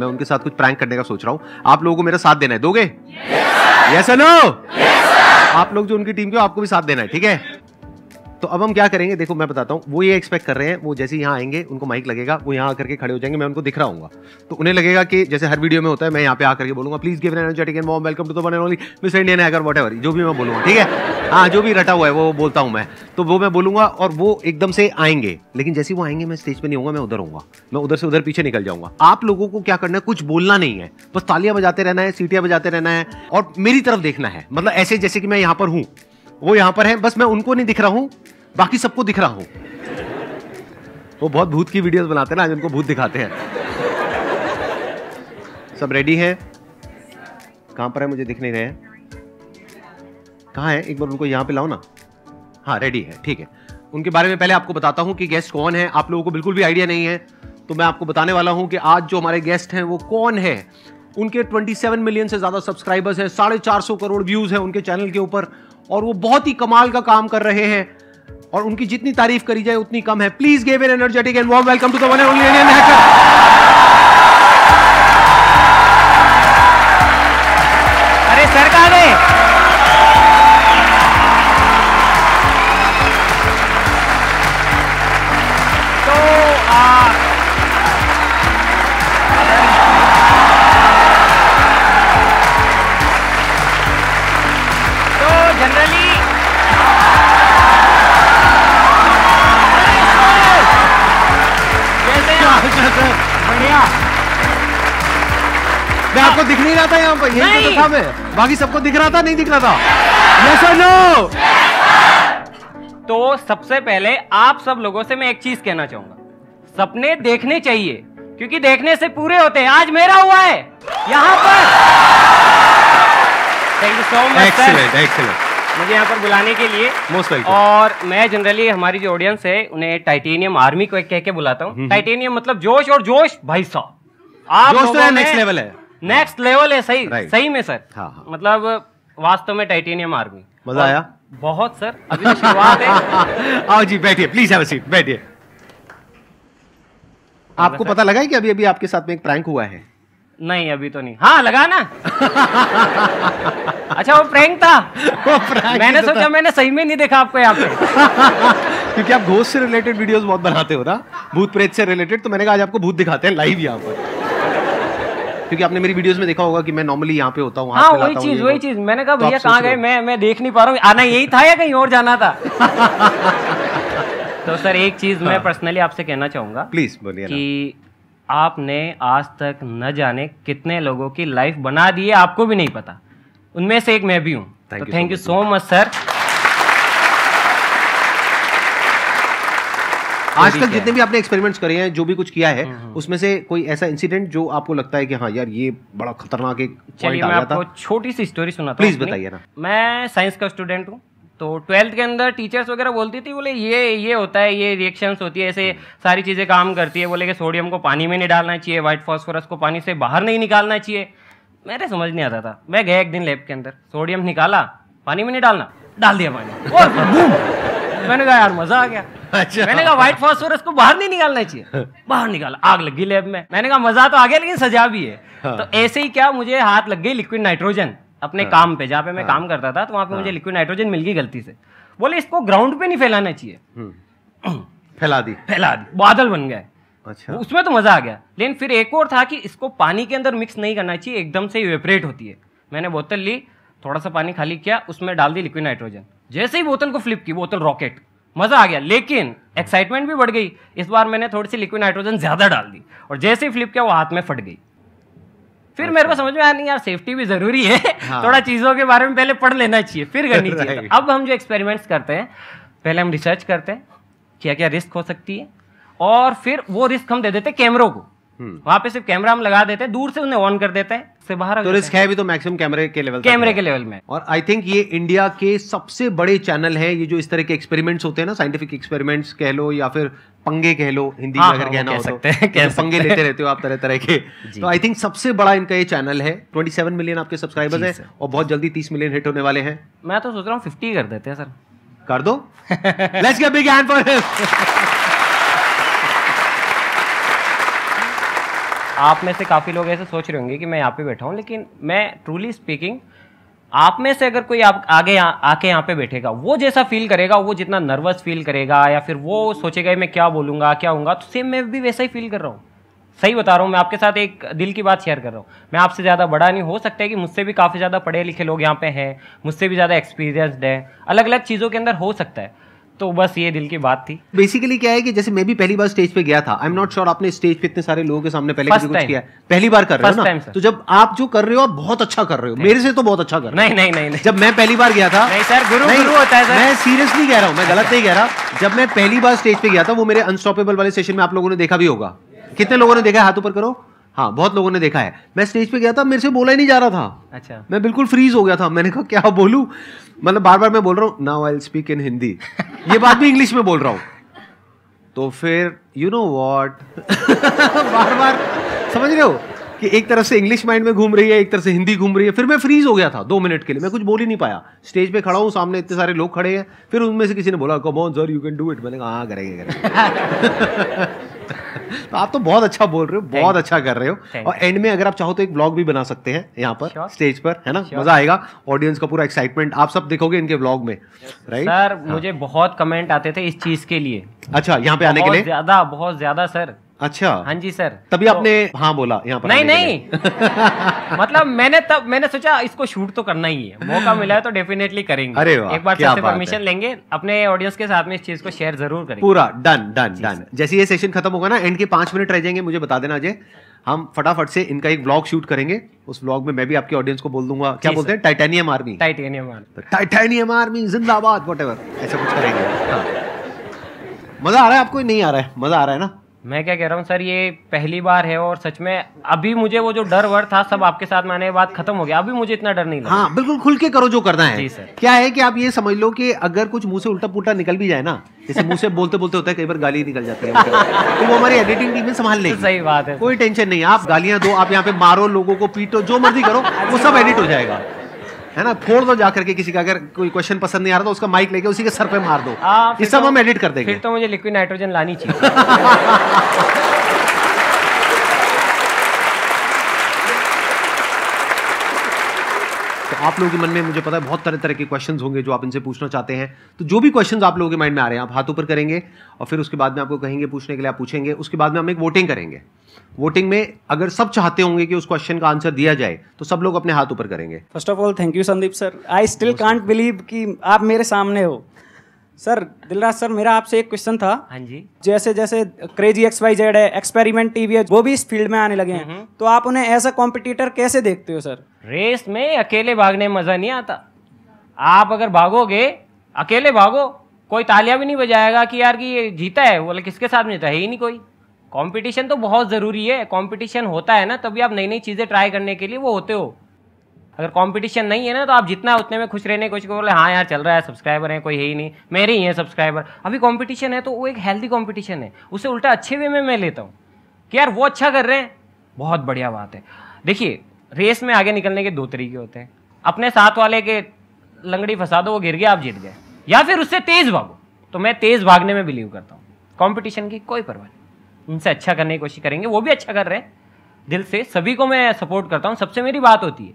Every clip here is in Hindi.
मैं उनके साथ कुछ प्रैंक करने का सोच रहा हूँ आप लोगों को मेरा साथ देना है दोगे यस नो आप लोग जो उनकी टीम के हो आपको भी साथ देना है ठीक है तो अब हम क्या करेंगे देखो मैं बताता हूँ वो ये एक्सपेक्ट कर रहे हैं वो जैसे यहाँ आएंगे उनको माइक लगेगा वो यहाँ आकर के खड़े हो जाएंगे मैं उनको दिख रहा हूँ तो उन्हें लगेगा कि जैसे हर वीडियो में होता है मैं यहाँ पे आकर के बोलूँगा please give energetic and warm welcome to the only miss Indian hacker whatever जो भी मैं बोलूँगा ठीक है हाँ जो भी रटा हुआ है वो बोलता हूँ मैं तो वो मैं बोलूँगा और वो एकदम से आएंगे लेकिन जैसे वो आएंगे मैं स्टेज पर नहीं हूँ मैं उधर हूँ मैं उधर से उधर पीछे निकल जाऊंगा आप लोगों को क्या करना है कुछ बोलना नहीं है बस तालियां बजाते रहना है सीटियां बजाते रहना है और मेरी तरफ देखना है मतलब ऐसे जैसे कि मैं यहाँ पर हूँ वो यहाँ पर है बस मैं उनको नहीं दिख रहा हूँ बाकी सबको दिख रहा हो वो बहुत भूत की वीडियोस बनाते हैं ना जिनको भूत दिखाते हैं सब रेडी हैं कहां पर है मुझे दिख नहीं रहे हैं है एक बार उनको यहां पे लाओ ना हाँ रेडी है ठीक है उनके बारे में पहले आपको बताता हूँ कि गेस्ट कौन है आप लोगों को बिल्कुल भी आइडिया नहीं है तो मैं आपको बताने वाला हूं कि आज जो हमारे गेस्ट हैं वो कौन है उनके 27 मिलियन से ज़्यादा सब्सक्राइबर्स हैं साढ़े चार सौ करोड़ व्यूज़ हैं उनके चैनल के ऊपर और वो बहुत ही कमाल का काम कर रहे हैं और उनकी जितनी तारीफ करी जाए उतनी कम है please give an energetic and warm welcome to the one and only Indian hacker अरे सरकार ने दिख नहीं रहा था यहाँ पर यही तो था मैं बाकी सबको दिख रहा था नहीं दिख रहा था यस और नो तो सबसे पहले आप सब लोगों से मैं एक चीज कहना चाहूंगा सपने देखने चाहिए क्योंकि देखने से पूरे होते हैं आज मेरा हुआ है यहाँ पर थैंक यू सो मच मुझे यहाँ पर बुलाने के लिए मोस्ट वेलकम और मैं जनरली हमारी जो ऑडियंस है उन्हें टाइटेनियम आर्मी को कह के बुलाता हूँ टाइटेनियम हम्म, हम्म। मतलब जोश और जोश भाई साहब आप जोश तो नेक्स्ट लेवल है नेक्स्ट लेवल है सही सही में सर हाँ, हाँ. मतलब वास्तव में टाइटेनियम आर्मी मजा आया बहुत सर अभी तो शुरुआत है आओ जी बैठिए प्लीज हैव सीट बैठिए हाँ, आपको पता लगा है कि अभी अभी आपके साथ में एक प्रैंक हुआ है नहीं अभी तो नहीं हाँ लगा ना अच्छा वो प्रैंक था वो प्रैंक मैंने तो सोचा था। मैंने सही में नहीं देखा आपको यहाँ पे क्योंकि आप घोष से रिलेटेड वीडियोस बहुत बनाते हो ना भूत प्रेत से रिलेटेड तो मैंने कहा आज आपको भूत दिखाते हैं लाइव यहाँ पर क्योंकि आपने मेरी वीडियोस में देखा होगा कि मैं नॉर्मली यहाँ पे होता हूँ हाँ वही चीज वही चीज मैंने कहा तो भैया कहाँ गए मैं मैं देख नहीं पा रहा हूँ आना यही था या कहीं और जाना था तो सर एक चीज मैं पर्सनली हाँ। आपसे कहना चाहूंगा प्लीज बोलिए कि आपने आज तक न जाने कितने लोगों की लाइफ बना दी है आपको भी नहीं पता उनमें से एक मैं भी हूँ thank you so much sir आज तक जितने भी आपने एक्सपेरिमेंट्स करे हैं जो भी कुछ किया है हम्म, हम्म। उसमें से कोई ऐसा इंसिडेंट जो आपको लगता है कि हाँ यार ये बड़ा खतरनाक एक आ गया था छोटी सी स्टोरी सुना प्लीज बताइए ना मैं साइंस का स्टूडेंट हूँ तो ट्वेल्थ के अंदर टीचर्स वगैरह बोलती थी बोले ये ये होता है ये रिएक्शंस होती है ऐसे हम्म। सारी चीज़ें काम करती है बोले कि सोडियम को पानी में नहीं डालना चाहिए व्हाइट फॉस्फोरस को पानी से बाहर नहीं निकालना चाहिए मेरे समझ नहीं आता था मैं गया एक दिन लैब के अंदर सोडियम निकाला पानी में नहीं डालना डाल दिया पानी मैंने कहा यार मज़ा आ गया अच्छा मैंने कहा व्हाइट फॉस्फोरस को बाहर नहीं निकालना चाहिए बाहर निकाल आग लगी लैब में मैंने कहा मजा तो आ गया लेकिन सजा भी है हाँ। तो ऐसे ही क्या मुझे हाथ लग गई लिक्विड नाइट्रोजन अपने हाँ। काम पे जहाँ पे मैं हाँ। काम करता था तो वहाँ पे मुझे लिक्विड नाइट्रोजन मिल गई गलती से बोले इसको ग्राउंड पे नहीं फैलाना चाहिए हम्म। फैला दी फैला दी बादल बन गए अच्छा उसमें तो मजा आ गया लेकिन फिर एक और था कि इसको पानी के अंदर मिक्स नहीं करना चाहिए एकदम से इवेपरेट होती है मैंने बोतल ली थोड़ा सा पानी खाली किया उसमें डाल दी लिक्विड नाइट्रोजन जैसे ही बोतल को फ्लिप की बोतल रॉकेट मज़ा आ गया लेकिन एक्साइटमेंट भी बढ़ गई इस बार मैंने थोड़ी सी लिक्विड नाइट्रोजन ज़्यादा डाल दी और जैसे ही फ्लिप किया वो हाथ में फट गई फिर मेरे को अच्छा। समझ में आया नहीं यार सेफ्टी भी जरूरी है हाँ। थोड़ा चीज़ों के बारे में पहले पढ़ लेना चाहिए फिर करनी चाहिए अब हम जो एक्सपेरिमेंट्स करते हैं पहले हम रिसर्च करते हैं क्या क्या रिस्क हो सकती है और फिर वो रिस्क हम दे देते कैमरों को वहां पे सिर्फ कैमरा हम लगा देते हैं दूर से उन्हें ऑन कर देते हैं से बाहर तो रिस्क है भी तो मैक्सिमम कैमरे के लेवल कैमरे के लेवल में और आई थिंक ये इंडिया के सबसे बड़े चैनल है ये जो इस तरह के एक्सपेरिमेंट्स होते हैं ना साइंटिफिक एक्सपेरिमेंट्स कह लो या फिर पंगे कह लो हिंदी में हाँ, अगर हाँ, कहना हो तो। सकते हैं तो कह पंगे लेते रहते हो आप तरह तरह के तो आई थिंक सबसे बड़ा इनका ये चैनल है 27 मिलियन आपके सब्सक्राइबर्स हैं और बहुत जल्दी 30 मिलियन हिट होने वाले हैं मैं तो सोच रहा हूँ 50 कर देते हैं सर कर दो let's get big hand for him आप में से काफ़ी लोग ऐसे सोच रहे होंगे कि मैं यहाँ पे बैठा हूँ लेकिन मैं ट्रूली स्पीकिंग आप में से अगर कोई आप आगे आ, आके यहाँ पे बैठेगा वो जैसा फील करेगा वो जितना नर्वस फील करेगा या फिर वो सोचेगा मैं क्या बोलूँगा क्या हूँगा तो सेम मैं भी वैसा ही फील कर रहा हूँ सही बता रहा हूँ मैं आपके साथ एक दिल की बात शेयर कर रहा हूँ मैं आपसे ज़्यादा बड़ा नहीं हो सकता है कि मुझसे भी काफ़ी ज़्यादा पढ़े लिखे लोग यहाँ पे हैं मुझसे भी ज़्यादा एक्सपीरियंसड है अलग अलग चीज़ों के अंदर हो सकता है तो बस ये दिल की बात थी बेसिकली क्या है कि जैसे मैं भी पहली बार स्टेज पे गया था आई एम नॉट श्योर आपने स्टेज पे इतने सारे लोगों के सामने पहले कुछ किया पहली बार कर रहे हो ना तो जब आप जो कर रहे हो आप बहुत अच्छा कर रहे हो मेरे से तो बहुत अच्छा कर रहे हो नहीं नहीं नहीं जब मैं पहली बार गया था नहीं सर गुरु गुरु होता है सर मैं सीरियसली कह रहा हूँ मैं गलत अच्छा। नहीं कह रहा जब मैं पहली बार स्टेज पे गया था वो मेरे अनस्टॉपेबल वाले सेशन में आप लोगों ने देखा भी होगा कितने लोगों ने देखा हाथ ऊपर करो हाँ बहुत लोगों ने देखा है मैं स्टेज पे गया था मेरे से बोला ही नहीं जा रहा था अच्छा मैं बिल्कुल फ्रीज हो गया था मैंने कहा क्या बोलूँ मतलब बार बार मैं बोल रहा हूँ now I speak in Hindi ये बात भी इंग्लिश में बोल रहा हूँ तो फिर यू नो वॉट बार बार समझ रहे हो कि एक तरफ से इंग्लिश माइंड में घूम रही है एक तरफ से हिंदी घूम रही है फिर मैं फ्रीज हो गया था दो मिनट के लिए मैं कुछ बोल ही नहीं पाया स्टेज पे खड़ा हूँ सामने इतने सारे लोग खड़े हैं फिर उनमें से किसी ने बोला come on sir you can do it मैंने कहा हाँ करेंगे करेंगे तो आप तो बहुत अच्छा बोल रहे हो बहुत अच्छा कर रहे हो और एंड में अगर आप चाहो तो एक ब्लॉग भी बना सकते हैं यहाँ पर स्टेज पर है ना मजा आएगा ऑडियंस का पूरा एक्साइटमेंट आप सब देखोगे इनके ब्लॉग में राइट हाँ। सर मुझे बहुत कमेंट आते थे इस चीज के लिए अच्छा यहाँ पे आने के लिए ज्यादा बहुत ज्यादा सर अच्छा हाँ जी सर तभी तो, आपने हाँ बोला यहाँ पर नहीं नहीं मतलब मैंने तब मैंने सोचा इसको शूट तो करना ही है मौका मिला है तो डेफिनेटली करेंगे अरे एक बार क्या परमिशन लेंगे अपने ऑडियंस के साथ में इस चीज को शेयर जरूर करेंगे पूरा डन डन डन जैसे ये सेशन खत्म होगा ना एंड के पांच मिनट रह जाएंगे मुझे बता देना अजय हम फटाफट से इनका एक ब्लॉग शूट करेंगे उस ब्लॉग में मैं भी आपके ऑडियंस को बोल दूंगा क्या बोलते हैं titanium army titanium army titanium army जिंदाबाद वट ऐसा कुछ करेंगे हाँ। मजा आ रहा है आपको नहीं आ रहा है मजा आ रहा है ना मैं क्या कह रहा हूँ सर ये पहली बार है और सच में अभी मुझे वो जो डर वर था सब आपके साथ मैंने बात खत्म हो गया अभी मुझे इतना डर नहीं लगा हाँ बिल्कुल खुल के करो जो करना है जी सर क्या है कि आप ये समझ लो कि अगर कुछ मुंह से उल्टा पुल्टा निकल भी जाए ना जैसे मुंह से बोलते बोलते होता है कई बार गाली निकल जाती है तो वो हमारी एडिटिंग टीम में संभाल लेगी सही बात है कोई टेंशन नहीं आप गालियां दो आप यहाँ पे मारो लोगों को पीटो जो मर्जी करो वो सब एडिट हो जाएगा है ना फोड़ दो जाकर के किसी का अगर कोई क्वेश्चन पसंद नहीं आ रहा तो उसका माइक लेके उसी के सर पे मार दो हाँ, इस तो सब हम एडिट कर देंगे फिर तो मुझे लिक्विड नाइट्रोजन लानी चाहिए आप लोगों के मन में मुझे पता है बहुत तरह तरह के क्वेश्चंस होंगे जो आप इनसे पूछना चाहते हैं तो जो भी क्वेश्चंस आप लोगों के माइंड में आ रहे हैं आप हाथों पर करेंगे और फिर उसके बाद में आपको कहेंगे पूछने के लिए आप पूछेंगे उसके बाद में हम एक वोटिंग करेंगे वोटिंग में अगर सब चाहते होंगे कि उस क्वेश्चन का आंसर दिया जाए तो सब लोग अपने हाथ ऊपर करेंगे first of all thank you Sandeep sir I still can't believe कि आप मेरे सामने हो सर दिलराज सर मेरा आपसे एक क्वेश्चन था हाँ जी जैसे जैसे क्रेजी एक्स वाई जेड है एक्सपेरिमेंट टीवी है वो भी इस फील्ड में आने लगे हैं हम्म। तो आप उन्हें एज अ कॉम्पिटिटर कैसे देखते हो सर रेस में अकेले भागने में मजा नहीं आता आप अगर भागोगे अकेले भागो कोई तालियां भी नहीं बजाएगा कि यार कि ये जीता है बोले किसके साथ में जीता है ही नहीं कोई कॉम्पिटिशन तो बहुत ज़रूरी है कॉम्पिटिशन होता है ना तभी आप नई नई चीज़ें ट्राई करने के लिए वो होते हो अगर कंपटीशन नहीं है ना तो आप जितना उतने में खुश रहने की कोशिश बोले हाँ यार चल रहा है सब्सक्राइबर हैं कोई है ही नहीं मेरे ही हैं सब्सक्राइबर अभी कंपटीशन है तो वो एक हेल्दी कंपटीशन है उसे उल्टा अच्छे वे में मैं लेता हूँ कि यार वो अच्छा कर रहे हैं बहुत बढ़िया बात है देखिए रेस में आगे निकलने के दो तरीके होते हैं अपने साथ वाले के लंगड़ी फंसा दो वो गिर गया आप जीत गए या फिर उससे तेज़ भागो तो मैं तेज़ भागने में बिलीव करता हूँ कॉम्पिटिशन की कोई परवाह नहीं उनसे अच्छा करने की कोशिश करेंगे वो भी अच्छा कर रहे हैं दिल से सभी को मैं सपोर्ट करता हूँ सबसे मेरी बात होती है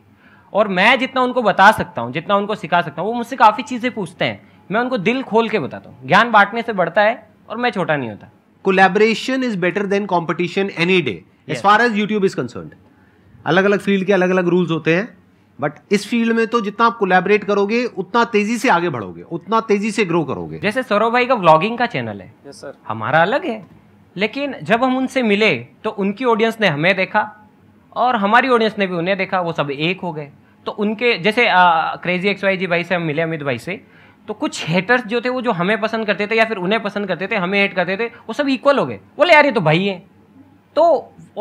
और मैं जितना उनको बता सकता हूँ जितना उनको सिखा सकता हूँ वो मुझसे काफ़ी चीज़ें पूछते हैं मैं उनको दिल खोल के बताता हूँ ज्ञान बांटने से बढ़ता है और मैं छोटा नहीं होता collaboration is better than competition any day as far as YouTube is concern अलग अलग फील्ड के अलग अलग रूल्स होते हैं बट इस फील्ड में तो जितना आप कोलेबरेट करोगे उतना तेजी से आगे बढ़ोगे उतना तेजी से ग्रो करोगे जैसे सौरभ भाई का व्लॉगिंग का चैनल है yes, हमारा अलग है लेकिन जब हम उनसे मिले तो उनकी ऑडियंस ने हमें देखा और हमारी ऑडियंस ने भी उन्हें देखा वो सब एक हो गए तो उनके जैसे क्रेजी एक्स वाई जी भाई से हम मिले अमित भाई से तो कुछ हेटर्स जो थे वो जो हमें पसंद करते थे या फिर उन्हें पसंद करते थे हमें हेट करते थे वो सब इक्वल हो गए बोले यार ये तो भाई हैं तो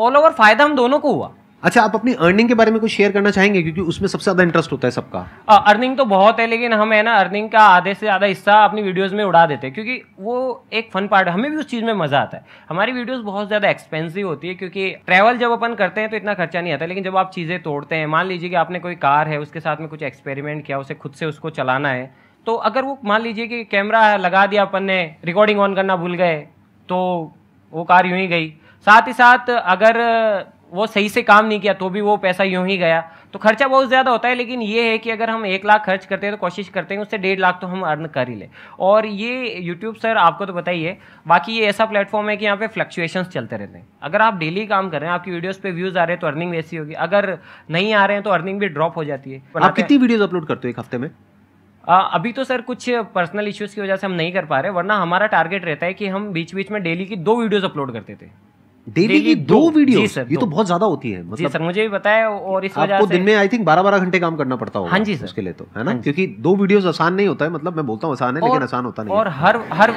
ऑल ओवर फायदा हम दोनों को हुआ अच्छा आप अपनी अर्निंग के बारे में कुछ शेयर करना चाहेंगे क्योंकि उसमें सबसे ज्यादा इंटरेस्ट होता है सबका अर्निंग तो बहुत है लेकिन हम है ना अर्निंग का आधे से ज़्यादा हिस्सा अपनी वीडियोस में उड़ा देते हैं क्योंकि वो एक फन पार्ट हमें भी उस चीज़ में मज़ा आता है हमारी वीडियोस बहुत ज़्यादा एक्सपेंसिव होती है क्योंकि ट्रैवल जब अपन करते हैं तो इतना खर्चा नहीं आता लेकिन जब आप चीज़ें तोड़ते हैं मान लीजिए कि आपने कोई कार है उसके साथ में कुछ एक्सपेरिमेंट किया उसे खुद से उसको चलाना है तो अगर वो मान लीजिए कि कैमरा लगा दिया अपन ने रिकॉर्डिंग ऑन करना भूल गए तो वो कार यूं ही गई साथ ही साथ अगर वो सही से काम नहीं किया तो भी वो पैसा यूँ ही गया तो खर्चा बहुत ज़्यादा होता है लेकिन ये है कि अगर हम एक लाख खर्च करते हैं तो कोशिश करते हैं उससे डेढ़ लाख तो हम अर्न कर ही लें और ये यूट्यूब सर आपको तो बताइए बाकी ये ऐसा प्लेटफॉर्म है कि यहाँ पे फ्लक्चुएशन चलते रहते हैं अगर आप डेली काम कर रहे हैं आपकी वीडियोज़ पे व्यूज़ आ रहे हैं तो अर्निंग वैसी होगी अगर नहीं आ रहे हैं तो अर्निंग भी ड्रॉप हो जाती है आप कितनी वीडियोज़ अपलोड करते हो एक हफ्ते में आ, अभी तो सर कुछ पर्सनल इश्यूज़ की वजह से हम नहीं कर पा रहे वरना हमारा टारगेट रहता है कि हम बीच बीच में डेली की दो वीडियोज़ अपलोड करते थे डेली की दो वीडियो ये तो बहुत ज्यादा होती है मतलब सर मुझे भी बताया और इस आपको दिन में आई थिंक बारह बारह घंटे काम करना पड़ता होगा हाँ जी सर उसके लिए तो है ना हाँ क्योंकि दो वीडियोस आसान नहीं होता है मतलब मैं बोलता हूँ आसान है लेकिन आसान होता नहीं और हर हर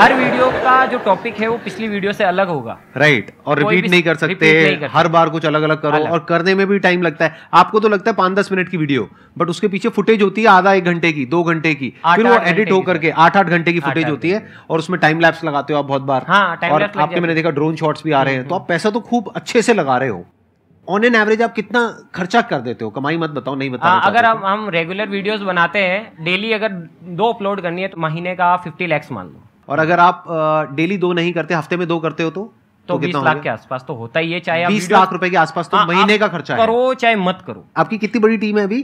हर वीडियो का जो टॉपिक है वो पिछली वीडियो से अलग होगा राइट और रिपीट नहीं कर सकते हर बार कुछ अलग अलग करो और करने में भी टाइम लगता है आपको तो लगता है पांच दस मिनट की वीडियो बट उसके पीछे फुटेज होती है आधा एक घंटे की दो घंटे की फिर वो एडिट होकर के आठ आठ घंटे की फुटेज होती है और उसमें टाइम लैप्स लगाते हो आप बहुत बार हाँ, और आपके मैंने देखा ड्रोन शॉट्स भी आ रहे हैं हैं तो आप हम्म। पैसा तो खूब अच्छे से लगा रहे हो ऑन एन एवरेज आप कितना खर्चा कर देते हो कमाई मत बताओ नहीं बताओ हाँ, अगर हम हम रेगुलर वीडियोस बनाते हैं डेली अगर दो अपलोड करनी है तो महीने का फिफ्टी लैक्स मान लो और अगर आप डेली दो नहीं करते हफ्ते में दो करते हो तो तो, तो बीस लाख के आसपास तो होता ही है चाहे बीस लाख रुपए के आसपास तो हाँ, महीने का खर्चा करो चाहे मत करो आपकी कितनी बड़ी टीम है अभी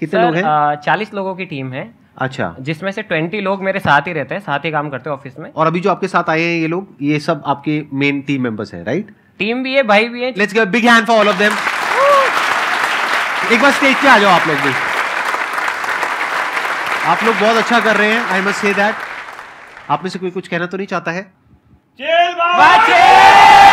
कितने लोग हैं चालीस लोगों की टीम है अच्छा जिसमें से ट्वेंटी लोग मेरे साथ ही रहते हैं साथ ही काम करते हैं ऑफिस में और अभी जो आपके साथ आए हैं ये लोग ये सब आपके मेन टीम मेंबर्स हैं राइट टीम भी है भाई भी है let's give big hand for all of them एक बार स्टेज पे आ जाओ आप लोग भी आप लोग बहुत अच्छा कर रहे हैं आई मस्ट से दैट आप में से कोई कुछ कहना तो नहीं चाहता है चेल चेल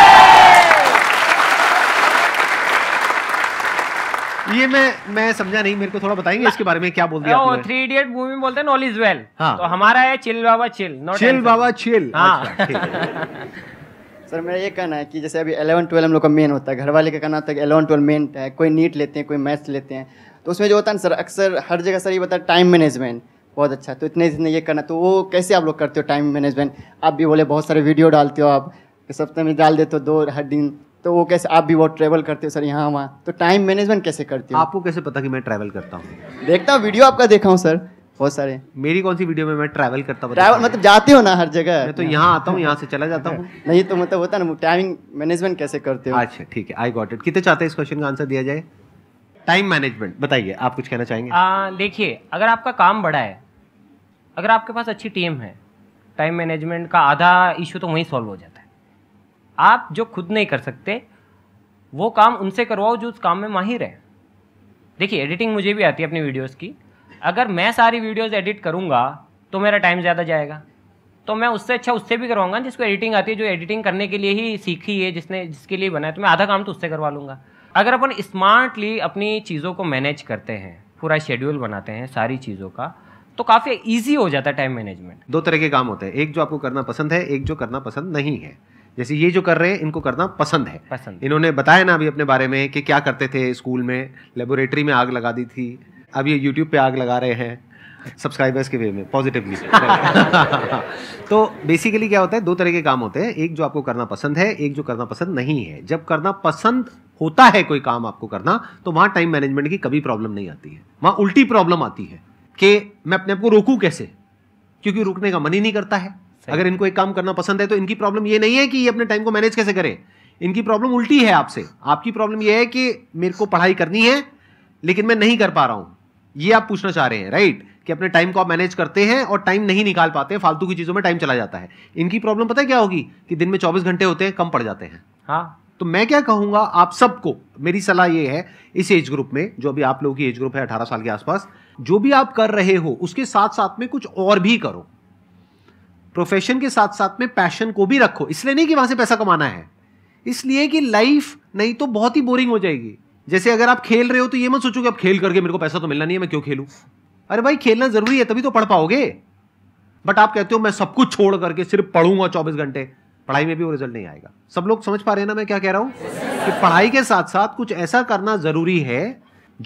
ये मैं मैं समझा नहीं मेरे को थोड़ा बताएंगे इसके बारे में क्या बोल दिया आपने थ्री इडियट मूवी में बोलते हैं नॉलेज वेल हाँ तो हमारा है chill baba chill chill baba chill हाँ अच्छा, सर मेरा ये कहना है कि जैसे अभी एलेवन ट्वेल्व हम लोग का मेन होता है घर वाले का कहना था है कि एलेवन ट्वेल्व मेन है कोई नीट लेते हैं कोई मैथ्स लेते हैं तो उसमें जो होता है ना सर अक्सर हर जगह सर ये बता टाइम मैनेजमेंट बहुत अच्छा तो इतने इतने ये करना तो वो कैसे आप लोग करते हो टाइम मैनेजमेंट आप भी बोले बहुत सारे वीडियो डालते हो आप सप्ताह में डाल देते हो दो हर दिन तो वो कैसे आप भी बहुत ट्रैवल करते हो सर यहाँ वहाँ तो टाइम मैनेजमेंट कैसे करते हो आपको कैसे पता कि मैं ट्रैवल करता हूँ देखता हूँ वीडियो आपका देखा हूँ सर बहुत सारे मेरी कौन सी वीडियो में मैं ट्रैवल करता हूँ ट्रैवल मतलब जाते हो ना हर जगह मैं तो यहाँ आता हूँ यहाँ से चला जाता हूँ नहीं तो मतलब होता ना टाइमिंग मैनेजमेंट कैसे करते हो अच्छा ठीक है आई गॉट इट कितने चाहते हैं इस क्वेश्चन का आंसर दिया जाए टाइम मैनेजमेंट बताइए आप कुछ कहना चाहेंगे देखिए अगर आपका काम बड़ा है अगर आपके पास अच्छी टीम है टाइम मैनेजमेंट का आधा इशू तो वहीं सॉल्व हो जाता है आप जो खुद नहीं कर सकते वो काम उनसे करवाओ जो उस काम में माहिर है देखिए एडिटिंग मुझे भी आती है अपनी वीडियोस की अगर मैं सारी वीडियोस एडिट करूँगा तो मेरा टाइम ज़्यादा जाएगा तो मैं उससे अच्छा उससे भी करवाऊंगा जिसको एडिटिंग आती है जो एडिटिंग करने के लिए ही सीखी है जिसने जिसके लिए बनाया तो मैं आधा काम तो उससे करवा लूँगा अगर अपन स्मार्टली अपनी चीज़ों को मैनेज करते हैं पूरा शेड्यूल बनाते हैं सारी चीज़ों का तो काफ़ी ईजी हो जाता है टाइम मैनेजमेंट दो तरह के काम होते हैं एक जो आपको करना पसंद है एक जो करना पसंद नहीं है जैसे ये जो कर रहे हैं इनको करना पसंद है पसंद इन्होंने बताया ना अभी अपने बारे में कि क्या करते थे स्कूल में लेबोरेटरी में आग लगा दी थी अब ये यूट्यूब पे आग लगा रहे हैं सब्सक्राइबर्स के वे में पॉजिटिवली तो बेसिकली क्या होता है दो तरह के काम होते हैं एक जो आपको करना पसंद है एक जो करना पसंद नहीं है जब करना पसंद होता है कोई काम आपको करना तो वहाँ टाइम मैनेजमेंट की कभी प्रॉब्लम नहीं आती है वहाँ उल्टी प्रॉब्लम आती है कि मैं अपने आप को रोकूँ कैसे क्योंकि रुकने का मन ही नहीं करता है अगर इनको एक काम करना पसंद है तो इनकी प्रॉब्लम ये नहीं है कि ये अपने टाइम को मैनेज कैसे करें इनकी प्रॉब्लम उल्टी है आपसे आपकी प्रॉब्लम ये है कि मेरे को पढ़ाई करनी है लेकिन मैं नहीं कर पा रहा हूँ ये आप पूछना चाह रहे हैं राइट कि अपने टाइम को आप मैनेज करते हैं और टाइम नहीं निकाल पाते फालतू की चीज़ों में टाइम चला जाता है इनकी प्रॉब्लम पता है क्या होगी कि दिन में चौबीस घंटे होते हैं कम पड़ जाते हैं हाँ तो मैं क्या कहूंगा आप सबको मेरी सलाह ये है इस एज ग्रुप में जो अभी आप लोगों की एज ग्रुप है अठारह साल के आसपास जो भी आप कर रहे हो उसके साथ साथ में कुछ और भी करो प्रोफेशन के साथ साथ में पैशन को भी रखो इसलिए नहीं कि वहां से पैसा कमाना है इसलिए कि लाइफ नहीं तो बहुत ही बोरिंग हो जाएगी जैसे अगर आप खेल रहे हो तो ये मत सोचो कि आप खेल करके मेरे को पैसा तो मिलना नहीं है मैं क्यों खेलूं अरे भाई खेलना जरूरी है तभी तो पढ़ पाओगे बट आप कहते हो मैं सब कुछ छोड़ करके सिर्फ पढ़ूंगा चौबीस घंटे पढ़ाई में भी वो रिजल्ट नहीं आएगा सब लोग समझ पा रहे हैं ना मैं क्या कह रहा हूं कि पढ़ाई के साथ साथ कुछ ऐसा करना जरूरी है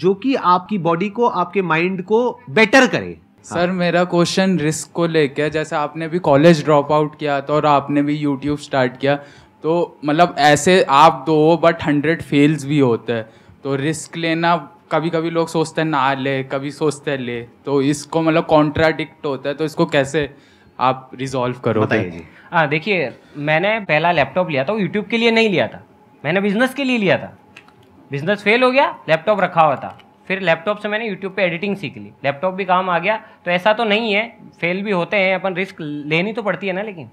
जो कि आपकी बॉडी को आपके माइंड को बेटर करे हाँ। सर मेरा क्वेश्चन रिस्क को लेकर जैसे आपने भी कॉलेज ड्रॉप आउट किया था और आपने भी यूट्यूब स्टार्ट किया तो मतलब ऐसे आप दो बट हंड्रेड फेल्स भी होते हैं तो रिस्क लेना कभी कभी लोग सोचते हैं ना ले कभी सोचते हैं ले तो इसको मतलब कॉन्ट्राडिक्ट होता है तो इसको कैसे आप रिजॉल्व करो हाँ देखिए मैंने पहला लैपटॉप लिया था वो यूट्यूब के लिए नहीं लिया था मैंने बिजनेस के लिए लिया था बिजनेस फेल हो गया लैपटॉप रखा हुआ था फिर लैपटॉप से मैंने यूट्यूब पे एडिटिंग सीख ली लैपटॉप भी काम आ गया तो ऐसा तो नहीं है फेल भी होते हैं अपन रिस्क लेनी तो पड़ती है ना लेकिन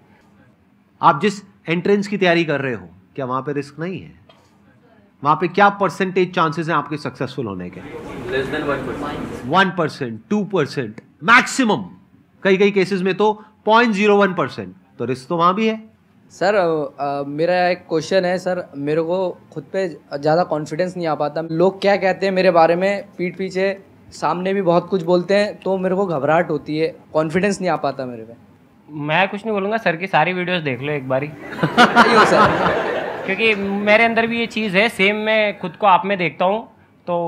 आप जिस एंट्रेंस की तैयारी कर रहे हो क्या वहाँ पे रिस्क नहीं है वहाँ पे क्या परसेंटेज चांसेस हैं आपके सक्सेसफुल होने के one percent two percent maximum कई कई केसेस में तो पॉइंट जीरो वन परसेंट तो रिस्क तो वहाँ भी है सर आ, uh, uh, मेरा एक क्वेश्चन है सर मेरे को खुद पे ज़्यादा कॉन्फिडेंस नहीं आ पाता लोग क्या कहते हैं मेरे बारे में पीठ पीछे सामने भी बहुत कुछ बोलते हैं तो मेरे को घबराहट होती है कॉन्फिडेंस नहीं आ पाता मेरे पे मैं कुछ नहीं बोलूँगा सर की सारी वीडियोस देख लो एक बारी सर क्योंकि मेरे अंदर भी ये चीज़ है सेम मैं खुद को आप में देखता हूँ तो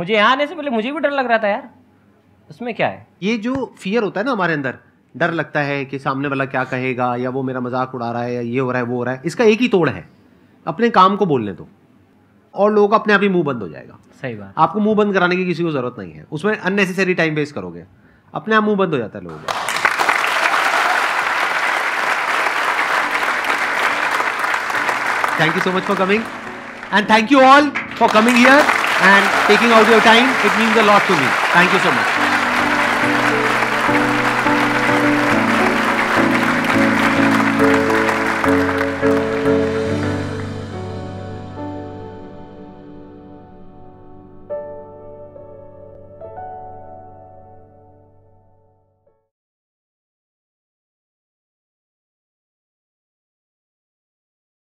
मुझे यहाँ आने से पहले मुझे भी डर लग रहा था यार उसमें क्या है ये जो फियर होता है ना हमारे अंदर डर लगता है कि सामने वाला क्या कहेगा या वो मेरा मजाक उड़ा रहा है या ये हो रहा है वो हो रहा है इसका एक ही तोड़ है अपने काम को बोलने दो और लोग अपने आप ही मुंह बंद हो जाएगा सही बात आपको मुंह बंद कराने की किसी को जरूरत नहीं है उसमें अननेसेसरी टाइम वेस्ट करोगे अपने आप मुंह बंद हो जाता है लोगों का thank you so much for coming and thank you all for coming here and taking out your time it means a lot to me thank you so much